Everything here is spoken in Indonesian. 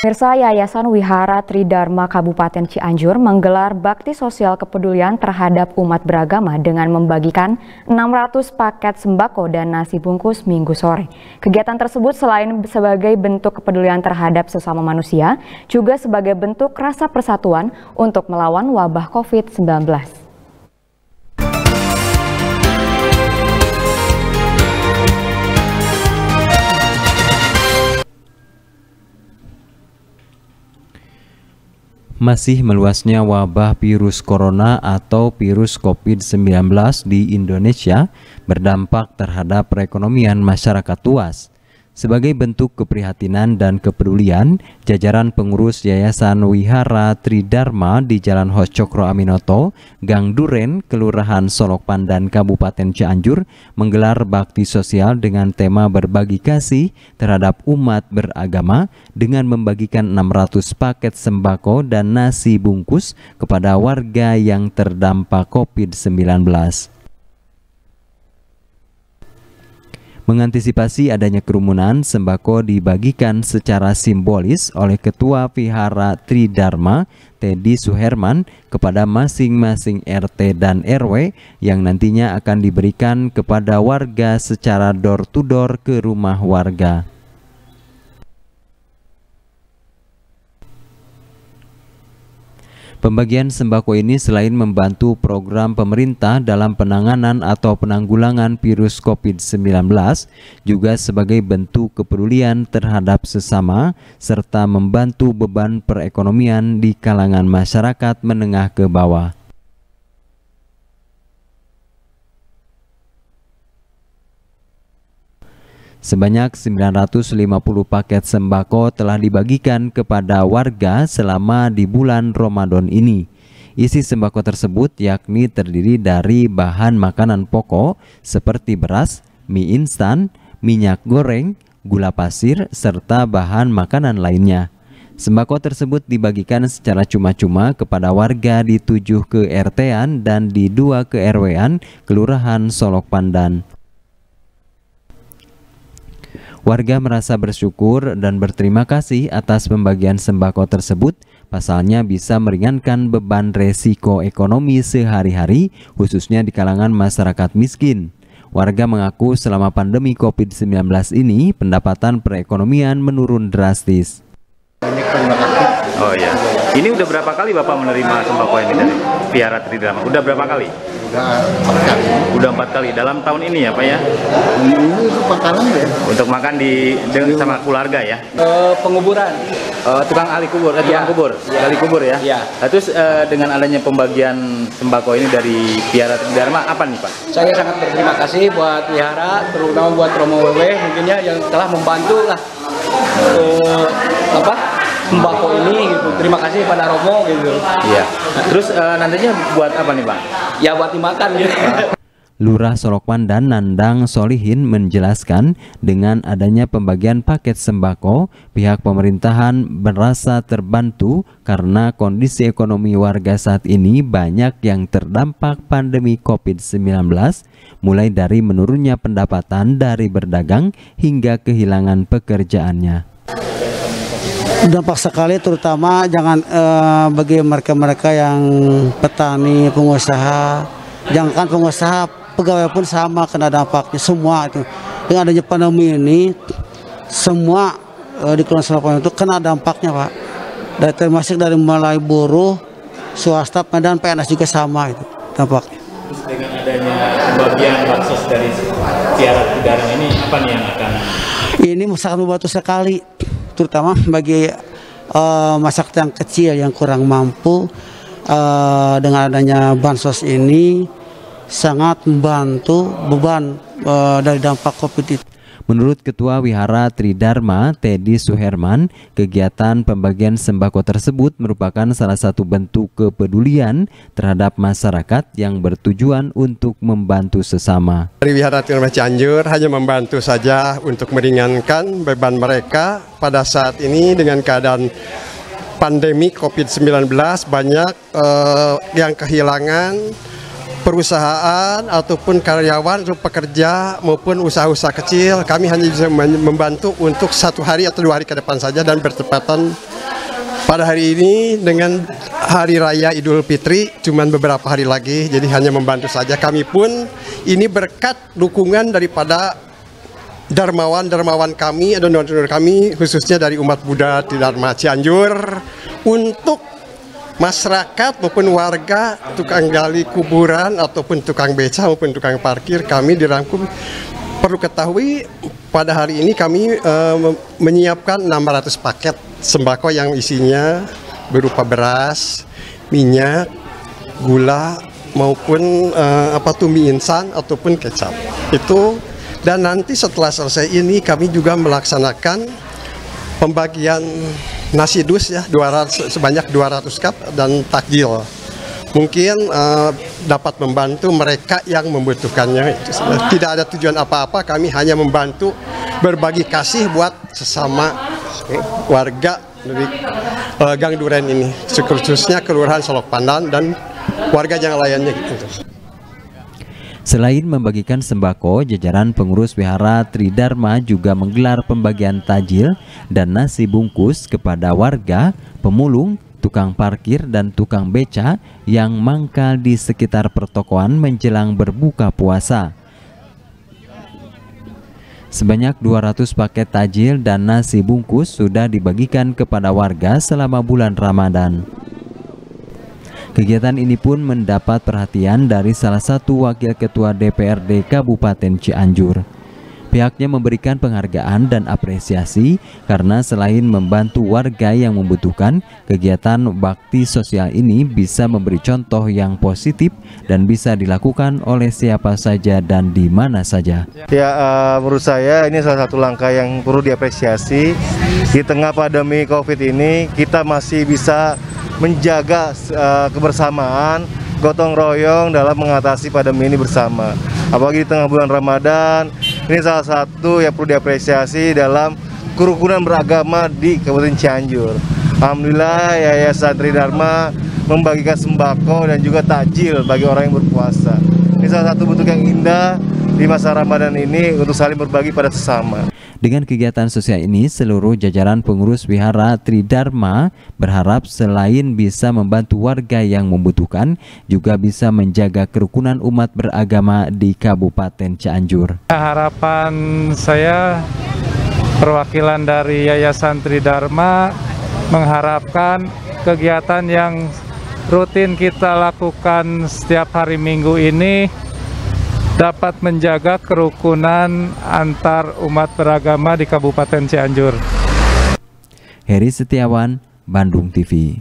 Pemirsa Yayasan Wihara Tridharma Kabupaten Cianjur menggelar bakti sosial kepedulian terhadap umat beragama dengan membagikan 600 paket sembako dan nasi bungkus minggu sore. Kegiatan tersebut selain sebagai bentuk kepedulian terhadap sesama manusia, juga sebagai bentuk rasa persatuan untuk melawan wabah COVID-19. masih meluasnya wabah virus corona atau virus COVID-19 di Indonesia berdampak terhadap perekonomian masyarakat luas. Sebagai bentuk keprihatinan dan kepedulian, jajaran pengurus Yayasan Wihara Tridharma di Jalan Hos Cokro Aminoto, Gang Duren, Kelurahan Solok Pandan, Kabupaten Cianjur, menggelar bakti sosial dengan tema berbagi kasih terhadap umat beragama dengan membagikan 600 paket sembako dan nasi bungkus kepada warga yang terdampak COVID-19. Mengantisipasi adanya kerumunan, sembako dibagikan secara simbolis oleh Ketua Vihara Tridharma, Teddy Suherman, kepada masing-masing RT dan RW yang nantinya akan diberikan kepada warga secara door-to-door -door ke rumah warga. Pembagian sembako ini selain membantu program pemerintah dalam penanganan atau penanggulangan virus COVID-19, juga sebagai bentuk kepedulian terhadap sesama serta membantu beban perekonomian di kalangan masyarakat menengah ke bawah. Sebanyak 950 paket sembako telah dibagikan kepada warga selama di bulan Ramadan ini. Isi sembako tersebut yakni terdiri dari bahan makanan pokok seperti beras, mie instan, minyak goreng, gula pasir, serta bahan makanan lainnya. Sembako tersebut dibagikan secara cuma-cuma kepada warga di tujuh ke RT-an dan di dua ke RW-an, Kelurahan Solok Pandan. Warga merasa bersyukur dan berterima kasih atas pembagian sembako tersebut, pasalnya bisa meringankan beban resiko ekonomi sehari-hari, khususnya di kalangan masyarakat miskin. Warga mengaku selama pandemi COVID-19 ini pendapatan perekonomian menurun drastis. Oh iya. Ini udah berapa kali Bapak menerima sembako ini dari Piara Tridharma? Udah berapa kali? Udah empat kali. Udah empat kali dalam tahun ini ya Pak ya? Ini untuk makanan ya. Untuk makan di dengan iya. sama keluarga ya? E, penguburan. E, tukang ahli kubur, ya. tukang iya. kubur, ya. ahli kubur ya. ya. Nah, terus dengan adanya pembagian sembako ini dari Piara Tridharma apa nih Pak? Saya sangat berterima kasih buat Piara terutama buat Romo Wewe mungkinnya yang telah membantu lah. Uh, apa sembako ini gitu. Terima kasih pada Romo gitu. Iya. Nah, terus uh, eh, nantinya buat apa nih, Pak? Ya buat dimakan gitu. Lurah Sorokwan dan Nandang Solihin menjelaskan dengan adanya pembagian paket sembako, pihak pemerintahan merasa terbantu karena kondisi ekonomi warga saat ini banyak yang terdampak pandemi COVID-19, mulai dari menurunnya pendapatan dari berdagang hingga kehilangan pekerjaannya dampak sekali terutama jangan uh, bagi mereka-mereka yang petani, pengusaha, jangan pengusaha, pegawai pun sama kena dampaknya semua itu. Dengan adanya pandemi ini semua uh, di Kepulauan Selatan itu kena dampaknya, Pak. Dari termasuk dari mulai buruh, swasta, dan PNS juga sama itu dampaknya. dengan adanya pembagian bansos dari tiara udara ini apa nih yang akan? Ini sangat membantu sekali terutama bagi uh, masyarakat yang kecil yang kurang mampu uh, dengan adanya bansos ini sangat membantu beban uh, dari dampak COVID itu. Menurut Ketua Wihara Tridharma, Teddy Suherman, kegiatan pembagian sembako tersebut merupakan salah satu bentuk kepedulian terhadap masyarakat yang bertujuan untuk membantu sesama. Dari Wihara Tridharma Cianjur hanya membantu saja untuk meringankan beban mereka pada saat ini dengan keadaan pandemi COVID-19 banyak eh, yang kehilangan perusahaan ataupun karyawan atau pekerja maupun usaha-usaha kecil kami hanya bisa membantu untuk satu hari atau dua hari ke depan saja dan bertepatan pada hari ini dengan hari raya Idul Fitri cuman beberapa hari lagi jadi hanya membantu saja kami pun ini berkat dukungan daripada dermawan-dermawan kami dan donor kami khususnya dari umat Buddha di Dharma Cianjur untuk masyarakat maupun warga tukang gali kuburan ataupun tukang beca maupun tukang parkir kami dirangkum perlu ketahui pada hari ini kami uh, menyiapkan 600 paket sembako yang isinya berupa beras, minyak, gula maupun uh, apa tuh mie instan ataupun kecap. Itu dan nanti setelah selesai ini kami juga melaksanakan pembagian nasi dus ya 200 sebanyak 200 cup dan takjil mungkin uh, dapat membantu mereka yang membutuhkannya. Tidak ada tujuan apa-apa, kami hanya membantu berbagi kasih buat sesama warga dari uh, Gang Duren ini, khususnya Kelurahan Solok Pandan dan warga yang lainnya. Gitu. Selain membagikan sembako, jajaran pengurus wihara Tridharma juga menggelar pembagian tajil dan nasi bungkus kepada warga, pemulung, tukang parkir dan tukang beca yang mangkal di sekitar pertokoan menjelang berbuka puasa. Sebanyak 200 paket tajil dan nasi bungkus sudah dibagikan kepada warga selama bulan Ramadan. Kegiatan ini pun mendapat perhatian dari salah satu wakil ketua DPRD Kabupaten Cianjur. Pihaknya memberikan penghargaan dan apresiasi karena selain membantu warga yang membutuhkan, kegiatan bakti sosial ini bisa memberi contoh yang positif dan bisa dilakukan oleh siapa saja dan di mana saja. Ya, uh, menurut saya ini salah satu langkah yang perlu diapresiasi. Di tengah pandemi COVID ini, kita masih bisa menjaga uh, kebersamaan, gotong royong dalam mengatasi pandemi ini bersama. Apalagi di tengah bulan Ramadan, ini salah satu yang perlu diapresiasi dalam kerukunan beragama di Kabupaten Cianjur. Alhamdulillah Yayasan Tridharma membagikan sembako dan juga takjil bagi orang yang berpuasa. Ini salah satu bentuk yang indah di masa Ramadan ini untuk saling berbagi pada sesama. Dengan kegiatan sosial ini, seluruh jajaran pengurus wihara Tridharma berharap selain bisa membantu warga yang membutuhkan, juga bisa menjaga kerukunan umat beragama di Kabupaten Cianjur. Harapan saya perwakilan dari Yayasan Tridharma mengharapkan kegiatan yang rutin kita lakukan setiap hari Minggu ini dapat menjaga kerukunan antar umat beragama di Kabupaten Cianjur. Heri Setiawan, Bandung TV.